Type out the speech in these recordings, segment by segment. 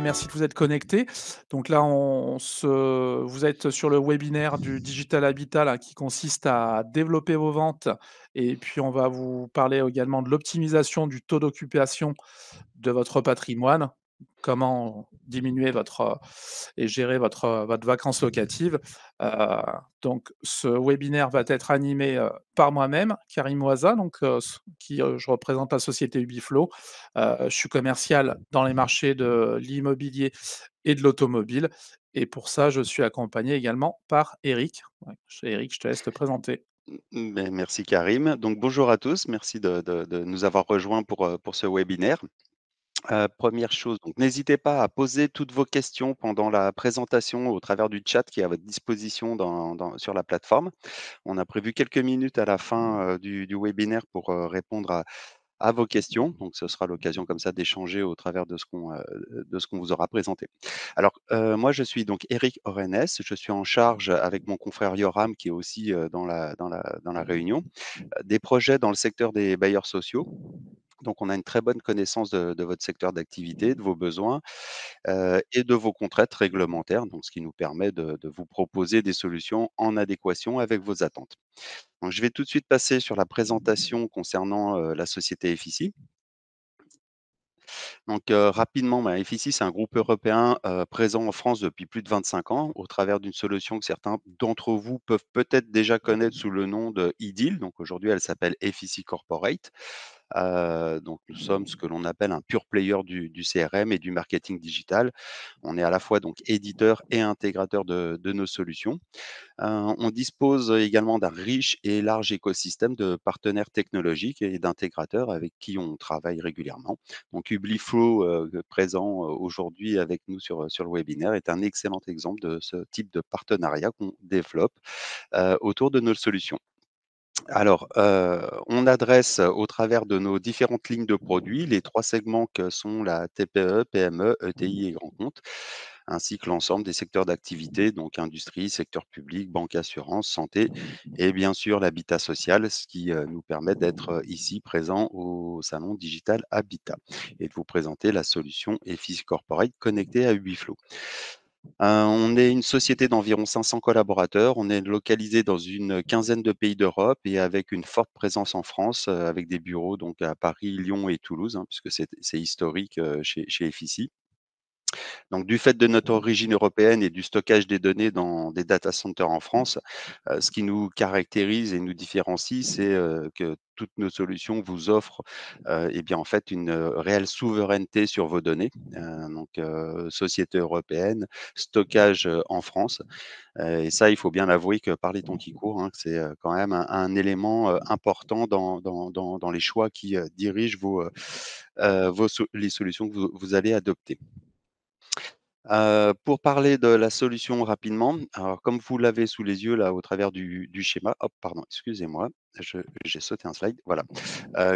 Merci de vous être connecté Donc là, on se... vous êtes sur le webinaire du Digital Habitat qui consiste à développer vos ventes. Et puis, on va vous parler également de l'optimisation du taux d'occupation de votre patrimoine comment diminuer votre euh, et gérer votre, euh, votre locatives. locative. Euh, donc, ce webinaire va être animé par moi-même, Karim Oaza, donc, qui je représente la société Ubiflow. je suis commercial dans les marchés de l'immobilier et de l'automobile. Et pour ça, je suis accompagné également par Eric. Eric, je te laisse te présenter. Ben, merci Karim. Donc bonjour à tous, merci de, nous avoir rejoints pour, pour ce webinaire. Euh, première chose, n'hésitez pas à poser toutes vos questions pendant la présentation au travers du chat qui est à votre disposition sur la plateforme. On a prévu quelques minutes à la fin euh, du, webinaire pour euh, répondre à, vos questions. Donc, ce sera l'occasion comme ça d'échanger au travers de ce qu'on vous aura présenté. Alors, moi, je suis donc Eric Orenes. Je suis en charge avec mon confrère Yoram qui est aussi dans dans la réunion des projets dans le secteur des bailleurs sociaux. Donc, on a une très bonne connaissance de, votre secteur d'activité, de mmh. vos besoins et de vos contraintes réglementaires, donc ce qui nous permet de, vous proposer des solutions en adéquation avec vos attentes. Donc, je vais tout de suite passer sur la mmh. présentation concernant la société FICI. Donc rapidement, bah, c'est un groupe européen présent en France depuis plus de 25 ans au travers d'une solution que certains d'entre vous peuvent peut-être déjà connaître sous le nom de Idil, Donc aujourd'hui, elle s'appelle FICI Corporate donc nous sommes ce que l'on appelle un pure player du, CRM et du marketing digital. On est à la fois donc éditeur et intégrateur de, nos solutions. on dispose également d'un riche et large écosystème de partenaires technologiques et d'intégrateurs avec qui on travaille régulièrement. Donc Ubliflow, présent aujourd'hui avec nous sur, sur le webinaire, est un excellent exemple de ce type de partenariat qu'on développe autour de nos solutions. Alors, euh, on adresse au travers de nos différentes lignes de produits les trois segments que sont la TPE, PME, ETI et grand compte, ainsi que l'ensemble des secteurs d'activité, donc industrie, secteur public, banque assurance, santé et bien sûr l'habitat social, ce qui nous permet d'être ici présent au salon Digital Habitat et de vous présenter la solution EFIS Corporate connectée à Ubiflow on est une société d'environ 500 collaborateurs. On est localisé dans une quinzaine de pays d'Europe et avec une forte présence en France, avec des bureaux donc à Paris, Lyon et Toulouse, hein, puisque c'est historique chez, chez donc, du fait de notre mmh. origine européenne et du stockage des données dans des data centers en France, euh, ce qui nous caractérise et nous différencie, c'est euh, que toutes nos solutions vous offrent euh, eh en fait une réelle souveraineté sur vos données. donc, société européenne, stockage en France. et ça, il faut bien l'avouer que par les temps qui court, c'est quand même un, élément important dans, les choix qui dirigent les solutions que vous allez adopter pour parler de la solution rapidement, alors comme vous l'avez sous les yeux là au travers du, schéma, pardon, excusez-moi, j'ai sauté un slide, voilà.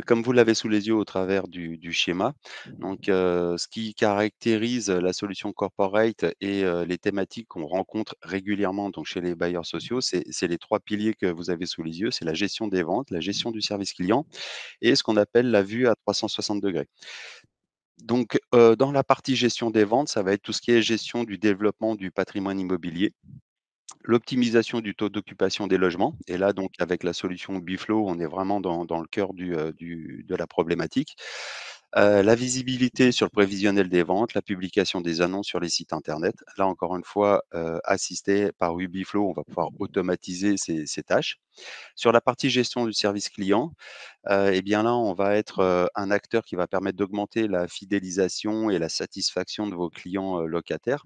comme vous l'avez sous les yeux au travers du, schéma, donc ce qui caractérise la solution corporate et les thématiques qu'on rencontre régulièrement donc chez les bailleurs sociaux, c'est les trois piliers que vous avez sous les yeux, c'est la gestion des ventes, la gestion du service client et ce qu'on appelle la vue à 360 degrés. Donc, euh, dans la partie gestion des ventes, ça va être tout ce qui est gestion du développement du patrimoine immobilier, l'optimisation du taux d'occupation des logements. Et là, donc, avec la solution Biflow, on est vraiment dans, le cœur euh, de la problématique. Euh, la visibilité sur le prévisionnel des ventes, la publication des annonces sur les sites Internet. Là, encore une fois, euh, assisté par Ubiflow, on va pouvoir automatiser ces, tâches. Sur la partie gestion du service client, euh, eh bien là, on va être un acteur qui va permettre d'augmenter la fidélisation et la satisfaction de vos clients locataires.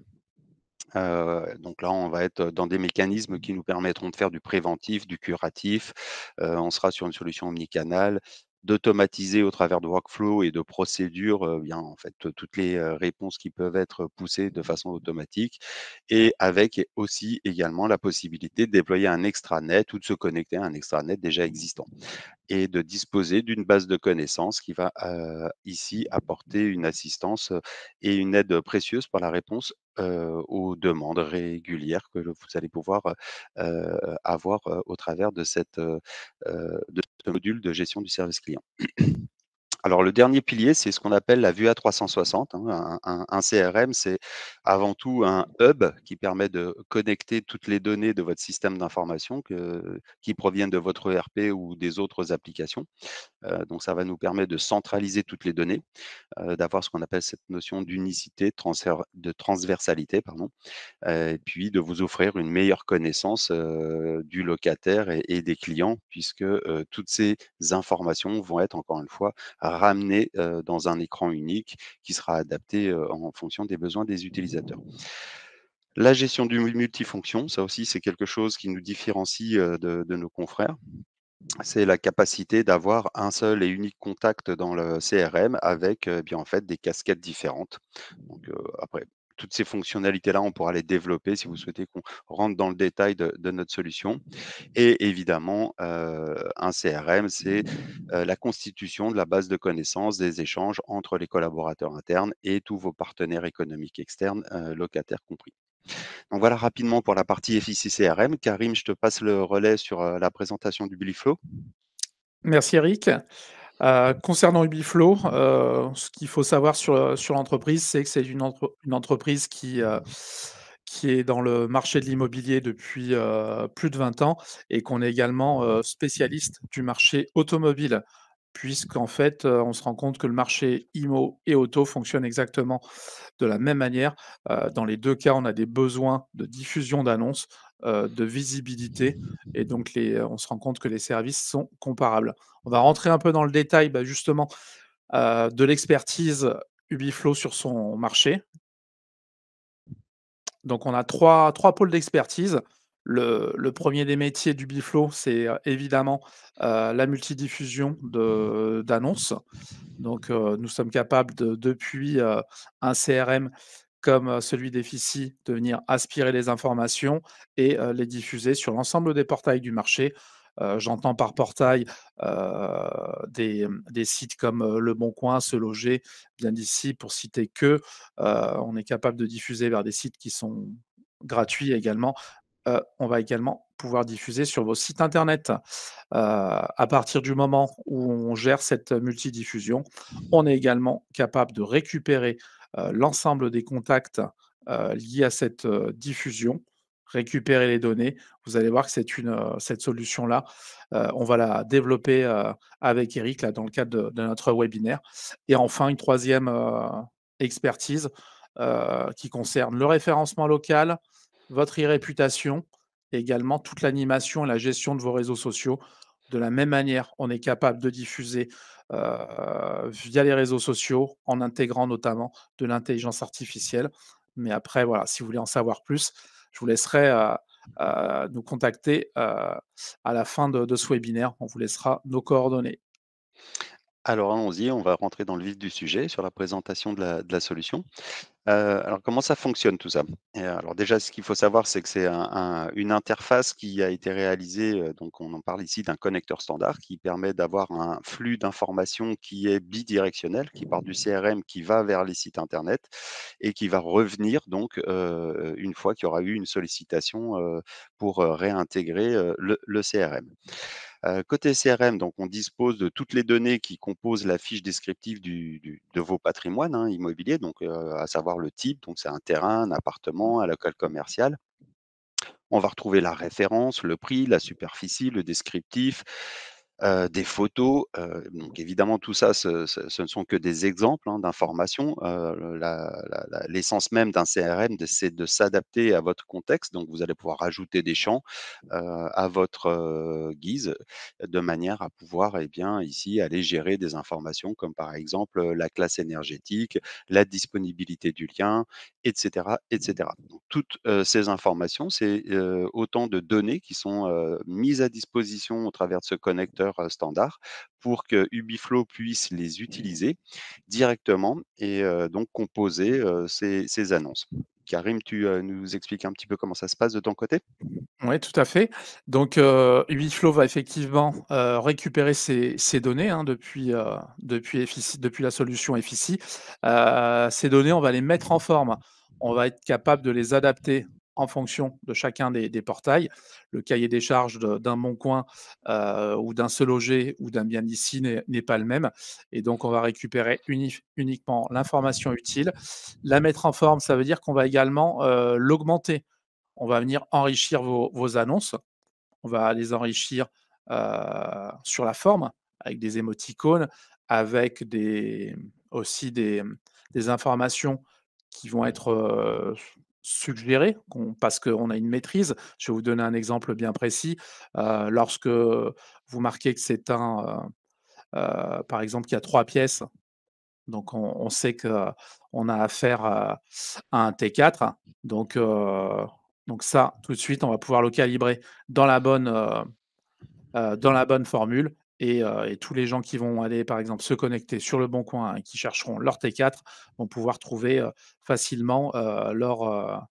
donc là, on va être dans des mécanismes qui nous permettront de faire du préventif, du curatif. on sera sur une solution omnicanale d'automatiser au travers de workflow et de procédures bien en fait toutes les réponses qui peuvent être poussées de façon automatique et avec aussi également la possibilité de déployer un extranet ou de se connecter à un extranet déjà existant et de disposer d'une base de connaissances qui va ici apporter une assistance et une aide précieuse pour la réponse euh, aux demandes régulières que vous allez pouvoir euh, avoir euh, au travers de, de ce module de gestion du service client. Alors le dernier pilier, c'est ce qu'on appelle la vue à 360 hein, Un, CRM, c'est avant tout un hub qui permet de connecter toutes les données de votre système d'information qui proviennent de votre ERP ou des autres applications. Euh, donc ça va nous permettre de centraliser toutes les données, euh, d'avoir ce qu'on appelle cette notion d'unicité, de transversalité, pardon, euh, et puis de vous offrir une meilleure connaissance du locataire et, et, des clients, puisque toutes ces informations vont être encore une fois ramener dans un écran unique qui sera adapté en fonction des besoins des utilisateurs. La gestion du multifonction, ça aussi, c'est quelque chose qui nous différencie de, nos confrères. C'est la capacité d'avoir un seul et unique contact dans le CRM avec eh bien, en fait, des casquettes différentes. Donc, après, toutes ces fonctionnalités-là, on pourra les développer si vous souhaitez qu'on rentre dans le détail de, notre solution. Et évidemment, euh, un CRM, c'est euh, la constitution de la base de connaissances des échanges entre les collaborateurs internes et tous vos partenaires économiques externes, euh, locataires compris. Donc voilà rapidement pour la partie FIC CRM. Karim, je te passe le relais sur la présentation du flow Merci Eric. Euh, concernant Ubiflow, euh, ce qu'il faut savoir sur, l'entreprise, c'est que c'est une, entreprise qui, euh, qui est dans le marché de l'immobilier depuis plus de 20 ans et qu'on est également spécialiste du marché automobile puisqu'en fait, on se rend compte que le marché IMO et auto fonctionne exactement de la même manière. dans les deux cas, on a des besoins de diffusion d'annonces, de visibilité, et donc on se rend compte que les services sont comparables. On va rentrer un peu dans le détail, bah, justement, de l'expertise Ubiflow sur son marché. Donc, on a trois, trois pôles d'expertise. Le, premier des métiers du Biflow, c'est euh, évidemment euh, la multidiffusion mmh d'annonces. Donc, euh, nous sommes capables, de, depuis un CRM comme celui d'Effici, de venir aspirer les informations et les diffuser sur l'ensemble des portails du marché. J'entends par portail des, des, sites comme Le Bon Coin, Se Loger, bien d'ici, pour citer que. on est capable de diffuser vers des sites qui sont gratuits également, euh, on va également pouvoir diffuser sur vos sites internet. Euh, à partir du moment où on gère cette multidiffusion, on est également capable de récupérer euh, l'ensemble des contacts liés à cette diffusion, récupérer les données. Vous allez voir que c'est une, cette solution-là, on va la développer avec Eric là, dans le cadre de, notre webinaire. Et enfin, une troisième expertise qui concerne le référencement local, votre e-réputation également toute l'animation et la gestion de vos réseaux sociaux. De la même manière, on est capable de diffuser via les réseaux sociaux en intégrant notamment de l'intelligence artificielle. Mais après, voilà, si vous voulez en savoir plus, je vous laisserai nous contacter à la fin de ce webinaire. On vous laissera nos coordonnées. Alors, allons-y, hein, on va rentrer dans le vif du sujet sur la présentation de la, solution. Euh, alors, comment ça fonctionne tout ça euh, Alors, déjà, ce qu'il faut savoir, c'est que c'est une interface qui a été réalisée. Euh, donc, on en parle ici d'un connecteur standard qui permet d'avoir un flux d'informations qui est bidirectionnel, qui part du CRM, qui va vers les sites internet et qui va revenir donc une fois qu'il y aura eu une sollicitation pour réintégrer le CRM côté CRM, donc on dispose de toutes les données qui composent la fiche descriptive de vos patrimoines hein, immobiliers, donc à savoir le type, donc c'est un terrain, un appartement, un local commercial. On va retrouver la référence, le prix, la superficie, le descriptif, des photos. donc évidemment, tout ça, ce, ne sont que des exemples hein, d'informations. L'essence même d'un CRM, c'est de s'adapter à votre contexte. Donc, vous allez pouvoir ajouter des champs à votre guise de manière à pouvoir, et eh bien, ici, aller gérer des informations comme par exemple la classe énergétique, la disponibilité du lien, etc. etc. Mmh. Donc, toutes ces informations, c'est autant de données qui sont mises à disposition au travers de ce connecteur standard pour que Ubiflow puisse les utiliser directement et donc composer ces, annonces. Karim, tu nous expliques un petit peu comment ça se passe de ton côté Oui, tout à fait. Donc, Ubiflow va effectivement récupérer ces, données hein, depuis, depuis, depuis, la solution FICI. ces données, on va les mettre en forme. On va être capable de les adapter fonction de chacun des, portails. Le cahier des charges d'un bon coin euh, ou d'un se loger ou d'un bien d'ici n'est pas le même. Et donc, on va récupérer uniquement l'information utile. La mettre en forme, ça veut dire qu'on va également euh, l'augmenter. On va venir enrichir vos, annonces. On va les enrichir euh, sur la forme avec des émoticônes, avec des, aussi des, des informations qui vont être suggérer parce qu'on a une maîtrise. Je vais vous donner un exemple bien précis. Euh, lorsque vous marquez que c'est un, euh, euh, par exemple, qu'il y a trois pièces, donc on, sait qu'on a affaire à un T4. Donc, donc ça, tout de suite, on va pouvoir le calibrer dans la bonne, dans la bonne formule euh, et, tous les gens qui vont aller, par exemple, se connecter sur le Bon Coin et qui chercheront leur T4 vont pouvoir trouver euh, facilement euh, leur,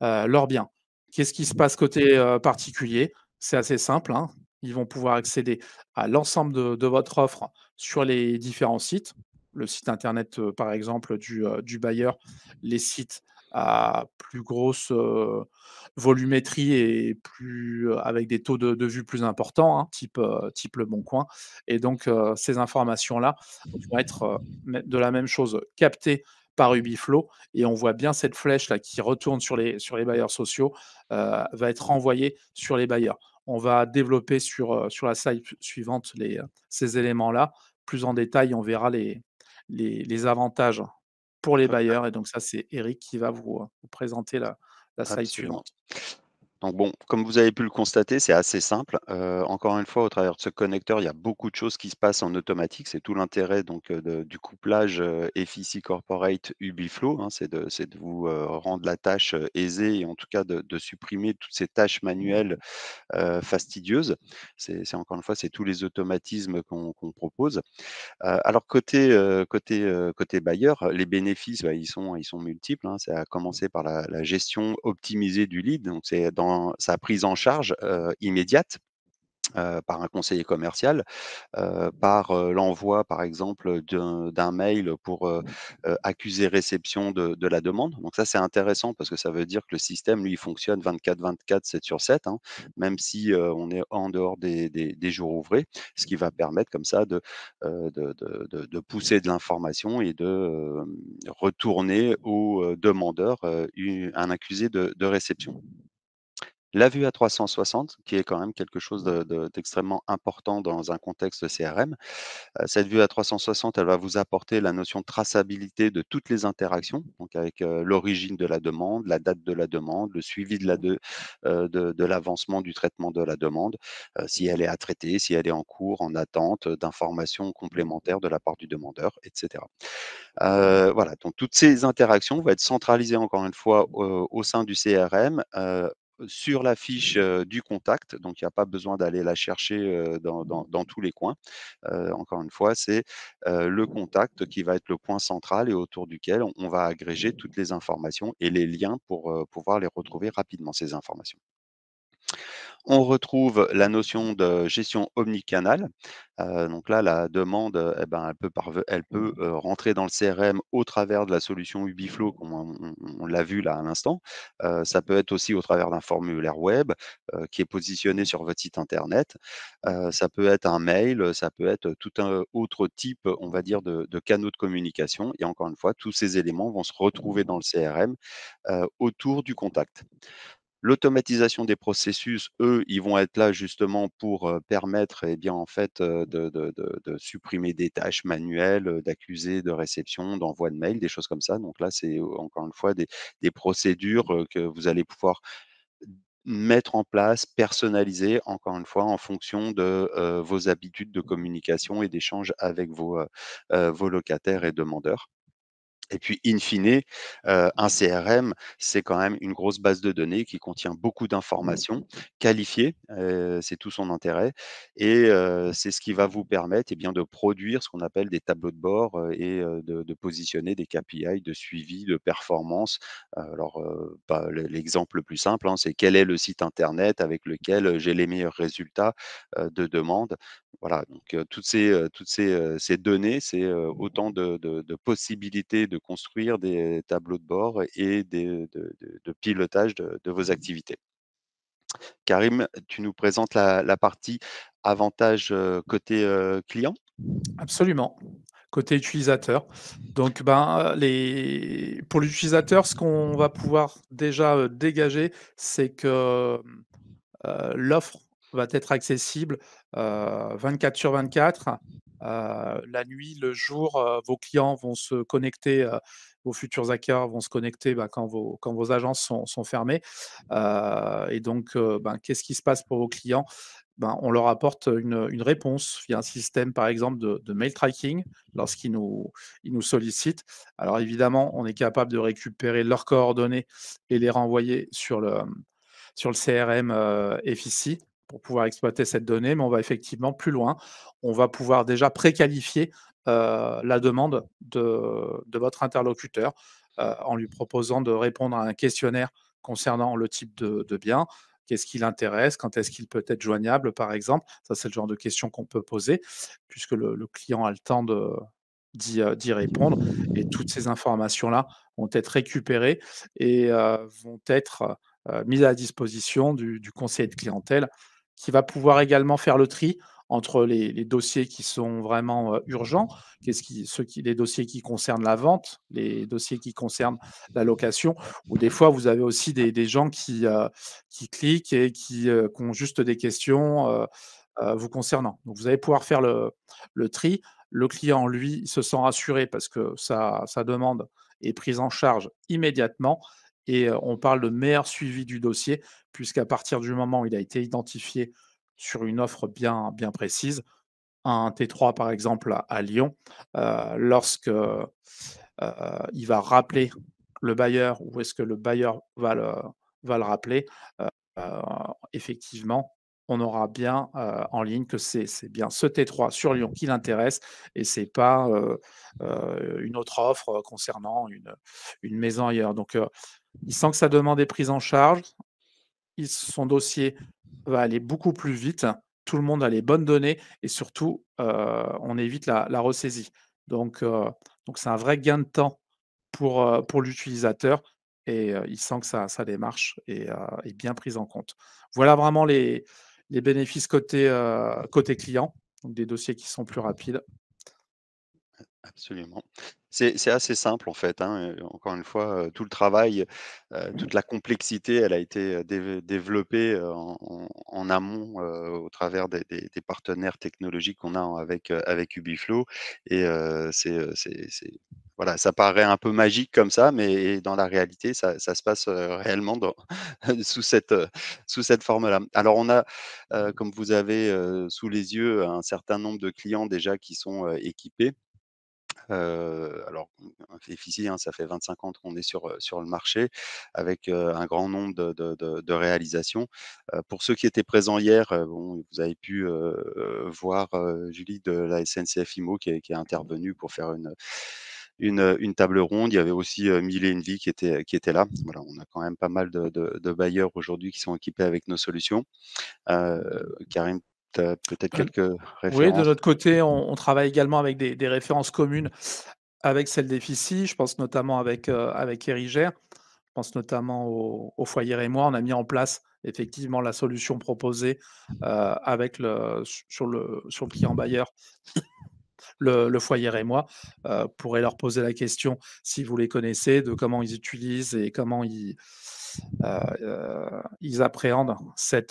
leur, bien. Qu'est-ce qui se passe côté particulier C'est assez simple. Hein. Ils vont pouvoir accéder à l'ensemble de, votre offre sur les différents sites. Le site internet, par exemple, du, du bailleur, les sites à plus grosse volumétrie et plus avec des taux de, vue plus importants, hein, type, type le bon coin. Et donc ces informations-là vont être de la même chose captées par Ubiflow et on voit bien cette flèche là qui retourne sur les, sur les bailleurs sociaux va être renvoyée sur les bailleurs. On va développer sur, sur la slide suivante les, ces éléments-là. Plus en détail, on verra les, les avantages les bailleurs. Et donc ça, c'est Eric qui va vous, euh, présenter la, la slide suivante. Donc bon, comme vous avez pu le constater, c'est assez simple. Euh, encore une fois, au travers de ce connecteur, il y a beaucoup de choses qui se passent en automatique. C'est tout l'intérêt donc euh, du couplage euh, FIC Corporate Ubiflow. Hein, c'est de, de, vous rendre la tâche aisée et en tout cas de, supprimer toutes ces tâches mmh. manuelles fastidieuses. C'est encore une fois, c'est tous les automatismes qu'on propose. alors côté côté côté bailleur, les bénéfices, bah, ils sont ils sont multiples. Hein. C'est à commencer par la, la gestion optimisée du lead. Donc c'est dans sa prise en charge immédiate par un conseiller commercial, par l'envoi, par exemple, d'un mail pour mmh. accuser réception de, la demande. Donc ça, c'est intéressant parce que ça veut dire que le système, lui, fonctionne 24-24, 7 sur 7, hein, mmh. même si on est en dehors des, jours ouvrés, ce qui va mmh. permettre comme ça de, de pousser de l'information et de retourner au demandeur un accusé de réception. La vue à 360, qui est quand même quelque chose d'extrêmement important dans un contexte CRM. Euh, cette vue à 360, elle va vous apporter la notion de traçabilité de toutes les interactions, donc avec euh, l'origine de la demande, la date de la demande, le suivi de euh, l'avancement du traitement de la demande, si elle est à traiter, si elle est en cours, en attente d'informations complémentaires de la part du demandeur, etc. voilà, donc toutes ces interactions vont être centralisées encore une fois au sein du CRM sur la fiche du contact, donc il n'y a pas besoin d'aller la chercher dans, tous les coins. encore une fois, c'est le contact qui va être le point central et autour duquel on, va agréger toutes les informations et les liens pour pouvoir les retrouver rapidement, ces informations. On retrouve la notion de gestion omnicanale. Euh, donc là, la demande, eh ben, elle peut, mmh euh, rentrer dans le CRM au travers de la solution Ubiflow, comme on, l'a vu là à l'instant. Euh, ça peut être aussi au travers d'un formulaire web qui est positionné sur votre site internet. ça peut être un mail, ça peut être tout un autre type, on va dire, de canaux de communication. Et encore une fois, tous ces éléments vont se retrouver mmh dans le CRM autour du contact. L'automatisation des processus, eux, ils vont être là justement pour permettre, et eh bien, en fait, de, supprimer des tâches manuelles, d'accuser de réception, d'envoi de mail, des choses comme ça. Donc là, c'est encore une fois des, procédures que vous allez pouvoir mettre en place, personnaliser, encore une fois, en fonction de vos habitudes de communication et d'échange avec vos euh, locataires et demandeurs. Et puis, in fine, un CRM, c'est quand même une grosse base de données qui contient beaucoup mmh. d'informations qualifiées, c'est tout son intérêt, et c'est ce qui va vous permettre et eh bien, de produire ce qu'on appelle des tableaux de bord et de, positionner des KPI de suivi, de performance. Alors, bah, l'exemple le plus simple, hein, c'est quel est le site Internet avec lequel j'ai les meilleurs résultats de demande. Voilà, donc toutes ces, toutes ces, ces données, c'est autant de, de possibilités de construire des tableaux de bord et des, de, pilotage de, vos activités. Karim, tu nous présentes la, partie avantages euh, côté euh, client Absolument côté utilisateur. Donc, ben, les... pour l'utilisateur, ce qu'on va pouvoir déjà euh, dégager, c'est que l'offre va être accessible 24 sur 24 euh, la nuit, le jour, euh, vos clients vont se connecter, euh, vos futurs hackers vont se connecter bah, quand, vos, agences sont, fermées. et donc, ben, qu'est-ce qui se passe pour vos clients ben, On leur apporte une, réponse via un système, par exemple, de, mail tracking lorsqu'ils nous, sollicitent. Alors, évidemment, on est capable de récupérer leurs coordonnées et les renvoyer sur le, CRM FICI pour pouvoir exploiter cette donnée, mais on va effectivement plus loin. On va pouvoir déjà préqualifier euh, la demande de, votre interlocuteur euh, en lui proposant de répondre à un questionnaire concernant le type de, bien, qu'est-ce qui l'intéresse, quand est-ce qu'il peut être joignable, par exemple. Ça, c'est le genre de questions qu'on peut poser, puisque le, client a le temps euh, d'y répondre. Et toutes ces informations-là vont être récupérées et vont être mises à disposition du, du, conseiller de clientèle qui va pouvoir également faire le tri entre les, dossiers qui sont vraiment urgents, ce qui, ceux qui, les dossiers qui concernent la vente, les dossiers qui concernent la location, ou des fois vous avez aussi des, gens euh, qui, cliquent et qui, ont juste des questions euh, vous concernant. Donc vous allez pouvoir faire le, tri. Le client, lui, se sent rassuré parce que sa demande est prise en charge immédiatement et on parle de meilleur suivi du dossier, puisqu'à partir du moment où il a été identifié sur une offre bien, bien précise, un T3 par exemple à, Lyon, lorsque il va rappeler le bailleur ou est-ce que le bailleur va le, rappeler, effectivement, on aura bien en ligne que c'est bien ce T3 sur Lyon qui l'intéresse et ce n'est pas une autre offre concernant une, une maison ailleurs. Donc, il sent que ça demande des prise en charge. son dossier va aller beaucoup plus vite. Tout le monde a les bonnes données et surtout, euh, on évite la, ressaisie. Euh, donc, c'est un vrai gain de temps pour, euh, l'utilisateur et il sent que sa, démarche est, bien prise en compte. Voilà vraiment les, bénéfices côté, client, des dossiers qui sont plus rapides. Absolument. C'est assez simple en fait. Hein, encore une fois, tout le travail, toute la complexité, elle a été développée en, amont au travers des, partenaires technologiques qu'on a avec, avec Ubiflow. Et c'est voilà, ça paraît un peu magique comme ça, mais dans la réalité, ça, se passe réellement sous cette, sous cette forme-là. Alors, on a, comme vous avez sous les yeux, un certain nombre de clients déjà qui sont équipés alors, ici, hein, ça fait 25 ans qu'on est sur, sur le marché avec un grand nombre de, de, réalisations. pour ceux qui étaient présents hier, bon, vous avez pu voir Julie de la SNCF IMO qui est, qui est mmh. intervenue pour faire une, une, table ronde. Il y avait aussi euh, Mille et une vie qui était, qui était là. Voilà, on a quand même pas mal de, de, bailleurs aujourd'hui qui sont équipés avec nos solutions. Euh, mmh. Karim peut-être quelques références. Oui, de notre côté, on, travaille également avec des, références communes avec celles des Je pense notamment avec, euh, avec Erigère. Je pense notamment au, foyer et moi. On a mis en place effectivement la solution proposée euh, avec sur, le, sur client bailleur. Le, foyer et moi euh, pourrait leur poser la question si vous les connaissez de comment ils utilisent et comment ils, euh, euh, ils appréhendent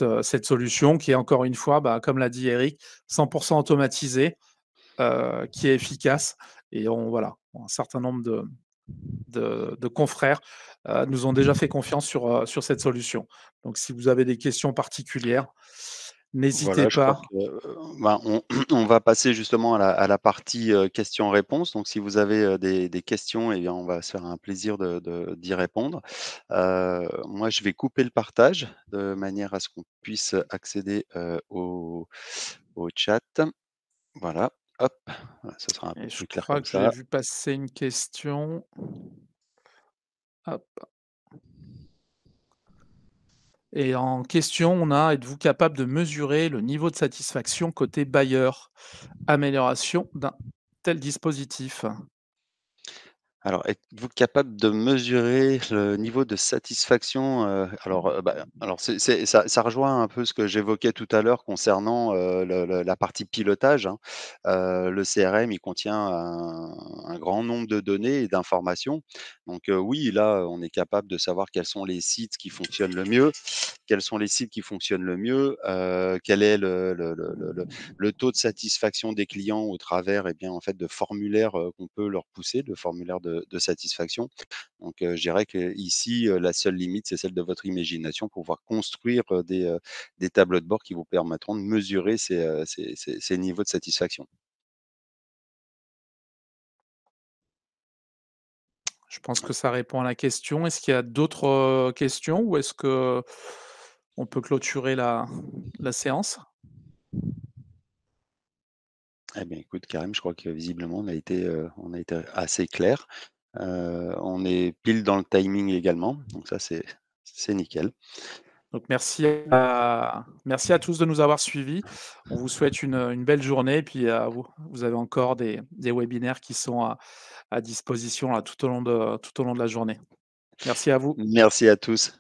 euh, cette, solution qui est encore une fois, bah, comme l'a dit Eric, 100% automatisée, qui est efficace. Et on, voilà, un certain nombre de, confrères nous ont déjà fait confiance sur, sur cette solution. Donc si vous avez des questions particulières, N'hésitez pas. Euh, ben, on, va passer justement à la, partie euh, questions-réponses. Donc, si vous avez euh, des, questions, eh bien, on va se faire un plaisir d'y de, répondre. moi, je vais couper le partage de manière à ce qu'on puisse accéder au, chat. Voilà. Hop. Ça sera je crois que j'ai vu passer une question. Hop. Et en question, on a êtes-vous capable de mesurer le niveau de satisfaction côté bailleur Amélioration d'un tel dispositif alors, êtes-vous capable de mesurer le niveau de satisfaction? Mmh. alors, bah, alors ça rejoint un peu ce que j'évoquais tout à l'heure concernant, la partie pilotage, hein. le CRM, il contient un grand nombre de données et d'informations. Donc, oui, là, on est capable de savoir quels sont les sites qui fonctionnent le mieux, quels sont les sites qui fonctionnent le mieux, quel est le taux de satisfaction des clients au travers, et eh bien, en fait, de formulaires, qu'on peut leur pousser, de formulaires de satisfaction. Donc, je dirais que ici la seule limite, c'est celle de votre imagination pour pouvoir construire des, des tableaux de bord qui vous permettront de mesurer ces, niveaux de satisfaction. Je pense que ça répond à la question. Est-ce qu'il y a d'autres questions ou est-ce que on peut clôturer la, la séance eh bien, écoute, Karim, je crois que visiblement, on a été, euh, on a été assez clair. Euh, on est pile dans le timing également. Donc, ça, c'est, nickel. Donc, merci à, merci à tous de nous avoir suivis. On vous souhaite une, belle journée. Et puis, vous, vous, avez encore des, webinaires qui sont à, disposition tout, au long de, tout au long de la journée. Merci à vous. Merci À tous.